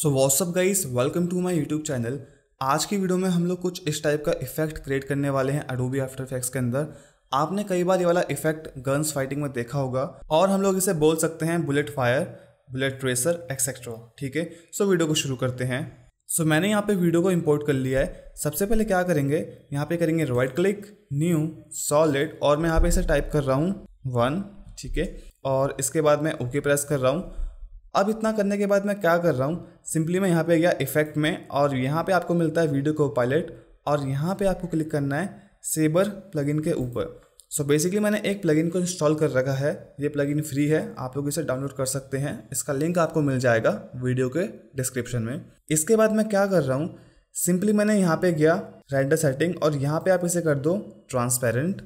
so what's up guys welcome to my YouTube channel आज की video में हम लोग कुछ इस टाइप का इफेक्ट क्रिएट करने वाले हैं अडोबी आफ्टर इफेक्ट्स के अंदर आपने कई बार ये वाला इफेक्ट गन्स फाइटिंग में देखा होगा और हम लोग इसे बोल सकते हैं bullet fire bullet tracer etcetera ठीक है सो वीडियो को शुरू करते हैं सो so, मैंने यहाँ पे वीडियो को इंपोर्ट कर लिया है सबसे पहले क्या करेंगे यहाँ पे करेंगे राइट क्लिक न्यू सॉलिड और मैं यहाँ पे इसे टाइप कर रहा हूँ वन ठीक है और इसके बाद मैं ओके प्रेस कर रहा हूँ अब इतना करने के बाद मैं क्या कर रहा हूँ सिंपली मैं यहाँ पे गया इफेक्ट में और यहाँ पे आपको मिलता है वीडियो को पायलट और यहाँ पे आपको क्लिक करना है सेबर प्लगइन के ऊपर सो so बेसिकली मैंने एक प्लगइन को इंस्टॉल कर रखा है ये प्लगइन फ्री है आप लोग इसे डाउनलोड कर सकते हैं इसका लिंक आपको मिल जाएगा वीडियो के डिस्क्रिप्शन में इसके बाद मैं क्या कर रहा हूँ सिंपली मैंने यहाँ पे गया रेंडर सेटिंग और यहाँ पे आप इसे कर दो ट्रांसपेरेंट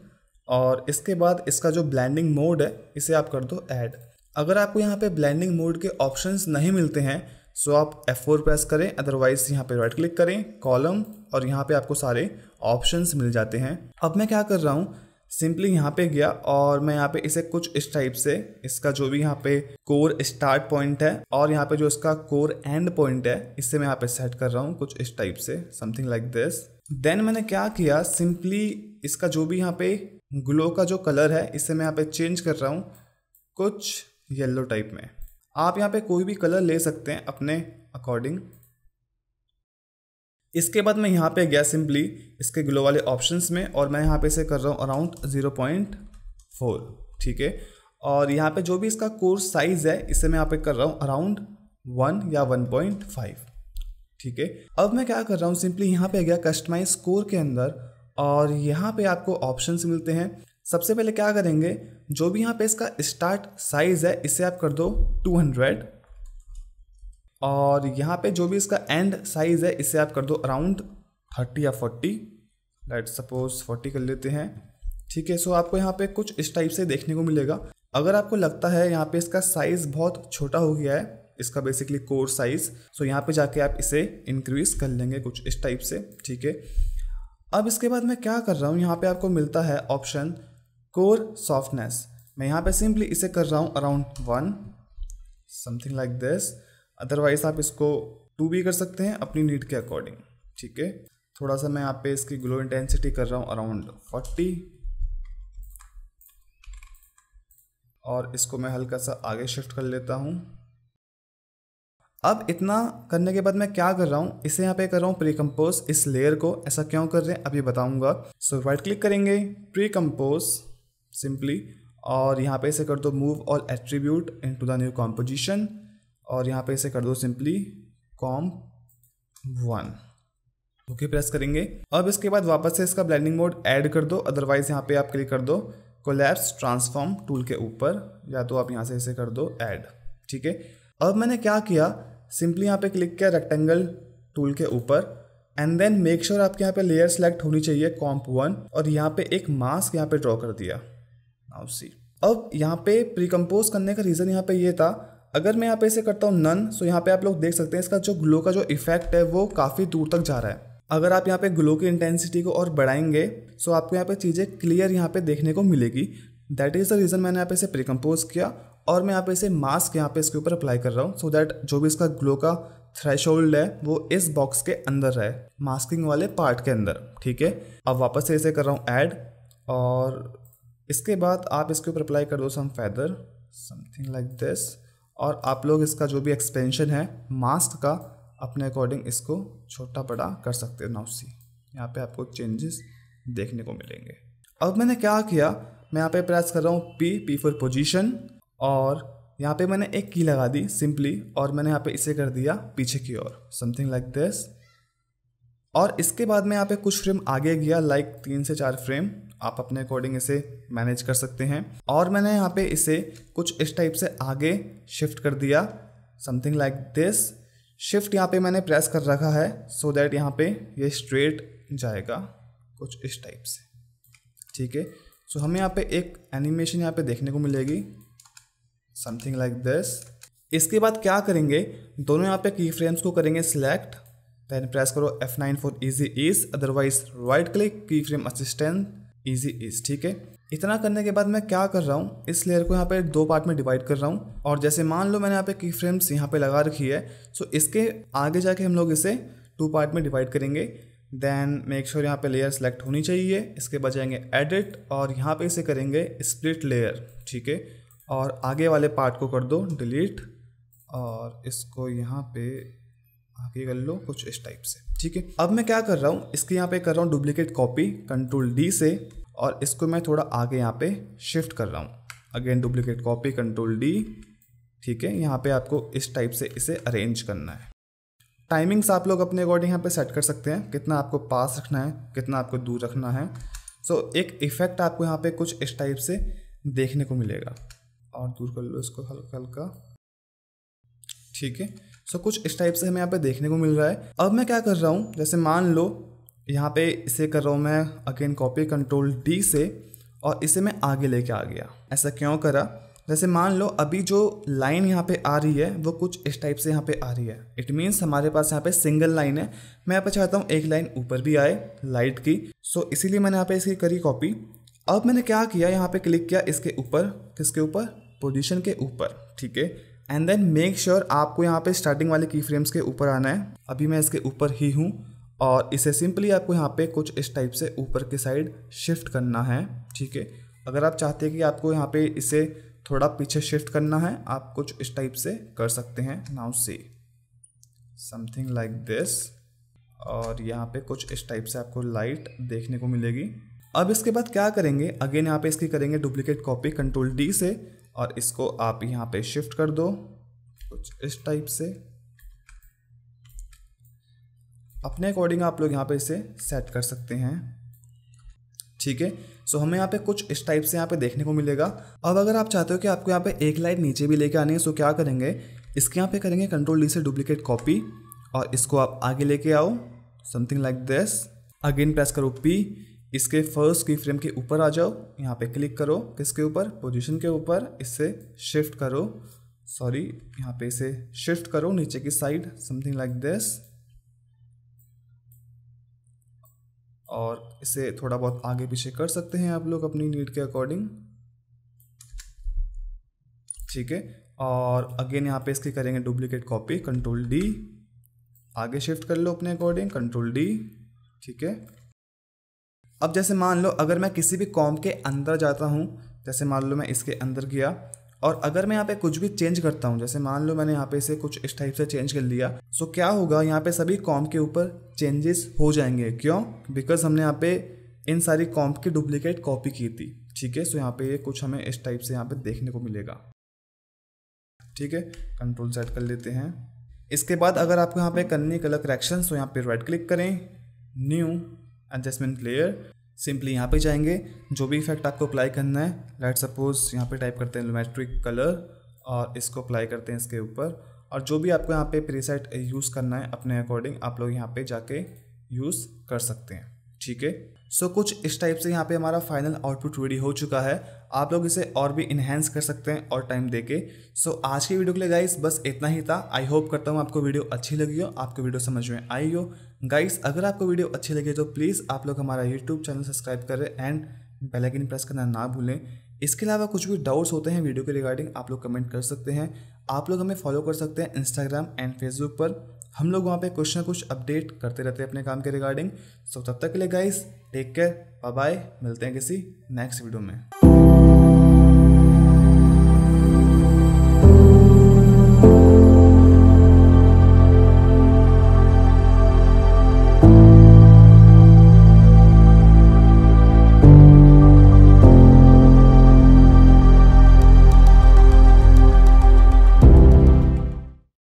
और इसके बाद इसका जो ब्लैंडिंग मोड है इसे आप कर दो ऐड अगर आपको यहाँ पे ब्लैंडिंग मोड के ऑप्शंस नहीं मिलते हैं सो आप आप F4 प्रेस करें अदरवाइज यहाँ पे राइट क्लिक करें कॉलम और यहाँ पे आपको सारे ऑप्शंस मिल जाते हैं अब मैं क्या कर रहा हूँ सिंपली यहाँ पे गया और मैं यहाँ पे इसे कुछ इस टाइप से इसका जो भी यहाँ पे कोर स्टार्ट पॉइंट है और यहाँ पे जो इसका कोर एंड पॉइंट है इससे मैं यहाँ पे सेट कर रहा हूँ कुछ इस टाइप से समथिंग लाइक दिस देन मैंने क्या किया सिंपली इसका जो भी यहाँ पे ग्लो का जो कलर है इसे मैं यहाँ पे चेंज कर रहा हूँ कुछ येल्लो टाइप में आप यहाँ पे कोई भी कलर ले सकते हैं अपने अकॉर्डिंग इसके बाद मैं यहाँ पे गया सिंपली इसके ग्लो वाले ऑप्शंस में और मैं यहाँ पे इसे कर रहा हूँ अराउंड ज़ीरो पॉइंट फोर ठीक है और यहाँ पे जो भी इसका कोर्स साइज़ है इसे मैं यहाँ पे कर रहा हूँ अराउंड वन या वन पॉइंट फाइव ठीक है अब मैं क्या कर रहा हूँ सिंपली यहाँ पे गया कस्टमाइज कोर के अंदर और यहाँ पे आपको ऑप्शंस मिलते हैं सबसे पहले क्या करेंगे जो भी यहाँ पे इसका स्टार्ट साइज़ है इसे आप कर दो 200 और यहाँ पे जो भी इसका एंड साइज़ है इसे आप कर दो अराउंड 30 या 40 लाइट सपोज 40 कर लेते हैं ठीक है सो आपको यहाँ पे कुछ इस टाइप से देखने को मिलेगा अगर आपको लगता है यहाँ पे इसका साइज़ बहुत छोटा हो गया है इसका बेसिकली कोर साइज़ सो यहाँ पे जाके आप इसे इंक्रीज़ कर लेंगे कुछ इस टाइप से ठीक है अब इसके बाद मैं क्या कर रहा हूँ यहाँ पे आपको मिलता है ऑप्शन कोर सॉफ्टनेस मैं यहाँ पे सिंपली इसे कर रहा हूँ around one something like this otherwise आप इसको टू भी कर सकते हैं अपनी नीड के अकॉर्डिंग ठीक है थोड़ा सा मैं यहाँ पे इसकी ग्लो इंटेंसिटी कर रहा हूँ अराउंड फोर्टी और इसको मैं हल्का सा आगे शिफ्ट कर लेता हूँ अब इतना करने के बाद मैं क्या कर रहा हूँ इसे यहाँ पे कर रहा हूँ प्री कम्पोज इस लेयर को ऐसा क्यों कर रहे हैं अभी बताऊंगा सो राइट क्लिक करेंगे प्री कम्पोज सिंपली और यहाँ पे इसे कर दो move all attribute into the new composition और यहाँ पे इसे कर दो simply comp one okay press करेंगे अब इसके बाद वापस से इसका ब्लेंडिंग मोड ऐड कर दो अदरवाइज यहाँ पे आप क्लिक कर दो कोलैप्स ट्रांसफॉर्म टूल के ऊपर या तो आप यहाँ से इसे कर दो ऐड ठीक है अब मैंने क्या किया सिंपली यहाँ पे क्लिक किया रेक्टेंगल टूल के ऊपर एंड देन मेक श्योर आपके यहाँ पे लेयर सेलेक्ट होनी चाहिए कॉम्प वन और यहाँ पे एक मास्क यहाँ पे ड्रॉ कर दिया नाउ सी अब यहाँ पे प्रीकम्पोज करने का रीज़न यहाँ पे ये था अगर मैं यहाँ पे इसे करता हूँ नन सो यहाँ पे आप लोग देख सकते हैं इसका जो ग्लो का जो इफेक्ट है वो काफ़ी दूर तक जा रहा है अगर आप यहाँ पे ग्लो की इंटेंसिटी को और बढ़ाएंगे सो आपको यहाँ पे चीज़ें क्लियर यहाँ पे देखने को मिलेगी दैट इज़ द रीज़न मैंने यहाँ पे इसे प्रीकम्पोज किया और मैं यहाँ पे इसे मास्क यहाँ पे इसके ऊपर अप्लाई कर रहा हूँ सो दैट जो भी इसका ग्लो का थ्रेश है वो इस बॉक्स के अंदर रहे मास्किंग वाले पार्ट के अंदर ठीक है अब वापस से इसे कर रहा हूँ ऐड और इसके बाद आप इसके ऊपर अप्लाई कर दो some feather something like this और आप लोग इसका जो भी एक्सपेंशन है मास्क का अपने अकॉर्डिंग इसको छोटा बड़ा कर सकते हो नाउ सी यहाँ पे आपको चेंजेस देखने को मिलेंगे अब मैंने क्या किया मैं यहाँ पे प्रेस कर रहा हूँ पी पी फॉर पोजिशन और यहाँ पे मैंने एक की लगा दी सिंपली और मैंने यहाँ पे इसे कर दिया पीछे की ओर समथिंग लाइक दिस और इसके बाद में यहाँ पे कुछ फ्रेम आगे गया लाइक तीन से चार फ्रेम आप अपने अकॉर्डिंग इसे मैनेज कर सकते हैं और मैंने यहाँ पे इसे कुछ इस टाइप से आगे शिफ्ट कर दिया समथिंग लाइक दिस शिफ्ट यहाँ पे मैंने प्रेस कर रखा है सो so दैट यहाँ पे ये स्ट्रेट जाएगा कुछ इस टाइप से ठीक है सो हमें यहाँ पे एक एनिमेशन यहाँ पे देखने को मिलेगी समथिंग लाइक दिस इसके बाद क्या करेंगे दोनों यहाँ पे की फ्रेम्स को करेंगे सिलेक्ट देन प्रेस करो F nine for easy ease otherwise right click keyframe assistant easy ease ठीक है इतना करने के बाद मैं क्या कर रहा हूँ इस लेयर को यहाँ पे दो पार्ट में डिवाइड कर रहा हूँ और जैसे मान लो मैंने यहाँ पे की फ्रेम्स यहाँ पे लगा रखी है सो इसके आगे जाके हम लोग इसे टू पार्ट में डिवाइड करेंगे देन मेक श्योर यहाँ पे लेयर सेलेक्ट होनी चाहिए इसके बाद जाएंगे एडिट और यहाँ पे इसे करेंगे स्प्लिट लेयर ठीक है और आगे वाले पार्ट को कर दो डिलीट और इसको यहाँ पे आगे कर लो कुछ इस टाइप से ठीक है अब मैं क्या कर रहा हूँ इसके यहाँ पे कर रहा हूँ डुप्लीकेट कॉपी कंट्रोल डी से और इसको मैं थोड़ा आगे यहाँ पे शिफ्ट कर रहा हूँ again duplicate copy control D ठीक है यहाँ पे आपको इस टाइप से इसे अरेंज करना है टाइमिंग्स आप लोग अपने अकॉर्डिंग यहाँ पे सेट कर सकते हैं कितना आपको पास रखना है कितना आपको दूर रखना है सो so, एक इफेक्ट आपको यहाँ पे कुछ इस टाइप से देखने को मिलेगा और दूर कर लो इसको हल्का हल्का ठीक है सो कुछ इस टाइप से हमें यहाँ पे देखने को मिल रहा है अब मैं क्या कर रहा हूँ जैसे मान लो यहाँ पे इसे कर रहा हूँ मैं अगेन कॉपी कंट्रोल डी से और इसे मैं आगे लेके आ गया ऐसा क्यों करा जैसे मान लो अभी जो लाइन यहाँ पे आ रही है वो कुछ इस टाइप से यहाँ पे आ रही है इट मीन्स हमारे पास यहाँ पे सिंगल लाइन है मैं यहाँ पे चाहता हूँ एक लाइन ऊपर भी आए लाइट की सो so, इसीलिए मैंने यहाँ पे इसकी करी कॉपी अब मैंने क्या किया यहाँ पे क्लिक किया इसके ऊपर किसके ऊपर पोजीशन के ऊपर ठीक है एंड देन मेक श्योर आपको यहाँ पे स्टार्टिंग वाले की फ्रेम्स के ऊपर आना है अभी मैं इसके ऊपर ही हूँ और इसे सिंपली आपको यहाँ पे कुछ इस टाइप से ऊपर की साइड शिफ्ट करना है ठीक है अगर आप चाहते हैं कि आपको यहाँ पे इसे थोड़ा पीछे शिफ्ट करना है आप कुछ इस टाइप से कर सकते हैं now see something like this और यहाँ पे कुछ इस टाइप से आपको लाइट देखने को मिलेगी अब इसके बाद क्या करेंगे अगेन यहाँ पे इसकी करेंगे डुप्लीकेट कॉपी कंट्रोल डी से और इसको आप यहाँ पे शिफ्ट कर दो कुछ इस टाइप से अपने अकॉर्डिंग आप लोग यहाँ पे इसे सेट कर सकते हैं ठीक है सो हमें यहाँ पे कुछ इस टाइप से यहाँ पे देखने को मिलेगा अब अगर आप चाहते हो कि आपको यहाँ पे एक लाइन नीचे भी लेके आनी है सो क्या करेंगे इसके यहाँ पे करेंगे कंट्रोल डी से डुप्लीकेट कॉपी और इसको आप आगे लेके आओ something like this again press करो पी इसके फर्स्ट की फ्रेम के ऊपर आ जाओ यहाँ पे क्लिक करो किसके ऊपर पोजीशन के ऊपर इससे शिफ्ट करो सॉरी यहाँ पे इसे शिफ्ट करो नीचे की साइड समथिंग लाइक दिस और इसे थोड़ा बहुत आगे पीछे कर सकते हैं आप लोग अपनी नीड के अकॉर्डिंग ठीक है और अगेन यहाँ पे इसके करेंगे डुप्लीकेट कॉपी कंट्रोल डी आगे शिफ्ट कर लो अपने अकॉर्डिंग कंट्रोल डी ठीक है अब जैसे मान लो अगर मैं किसी भी कॉम के अंदर जाता हूँ जैसे मान लो मैं इसके अंदर गया और अगर मैं यहाँ पे कुछ भी चेंज करता हूँ जैसे मान लो मैंने यहाँ पे इसे कुछ इस टाइप से चेंज कर लिया सो तो क्या होगा यहाँ पे सभी कॉम के ऊपर चेंजेस हो जाएंगे क्यों बिकॉज हमने यहाँ पे इन सारी कॉम्प की डुप्लीकेट कॉपी की थी ठीक है सो यहाँ पे ये कुछ हमें इस टाइप से यहाँ पे देखने को मिलेगा ठीक है कंट्रोल सेट कर लेते हैं इसके बाद अगर आपको यहाँ पे करनी कलर करेक्शन सो यहाँ पे राइट क्लिक करें न्यू एडजस्टमेंट लेयर सिंपली यहाँ पे जाएंगे जो भी इफेक्ट आपको अप्लाई करना है लेट सपोज यहाँ पे टाइप करते हैं लोमेट्रिक कलर और इसको अप्लाई करते हैं इसके ऊपर और जो भी आपको यहाँ पे प्रीसेट यूज़ करना है अपने अकॉर्डिंग आप लोग यहाँ पे जाके यूज़ कर सकते हैं ठीक है सो कुछ इस टाइप से यहाँ पे हमारा फाइनल आउटपुट रेडी हो चुका है आप लोग इसे और भी इन्हेंस कर सकते हैं और टाइम देके सो so, आज की वीडियो के लिए गाइस बस इतना ही था आई होप करता हूँ आपको वीडियो अच्छी लगी हो आपको वीडियो समझ में आई हो गाइस अगर आपको वीडियो अच्छी लगे तो प्लीज़ आप लोग हमारा यूट्यूब चैनल सब्सक्राइब करें एंड बेल आइकन प्रेस करना ना भूलें इसके अलावा कुछ भी डाउट्स होते हैं वीडियो के रिगार्डिंग आप लोग कमेंट कर सकते हैं आप लोग हमें फॉलो कर सकते हैं इंस्टाग्राम एंड फेसबुक पर हम लोग वहाँ पे कुछ ना कुछ अपडेट करते रहते हैं अपने काम के रिगार्डिंग सो तब तक के लिए guys take care bye bye मिलते हैं किसी नेक्स्ट वीडियो में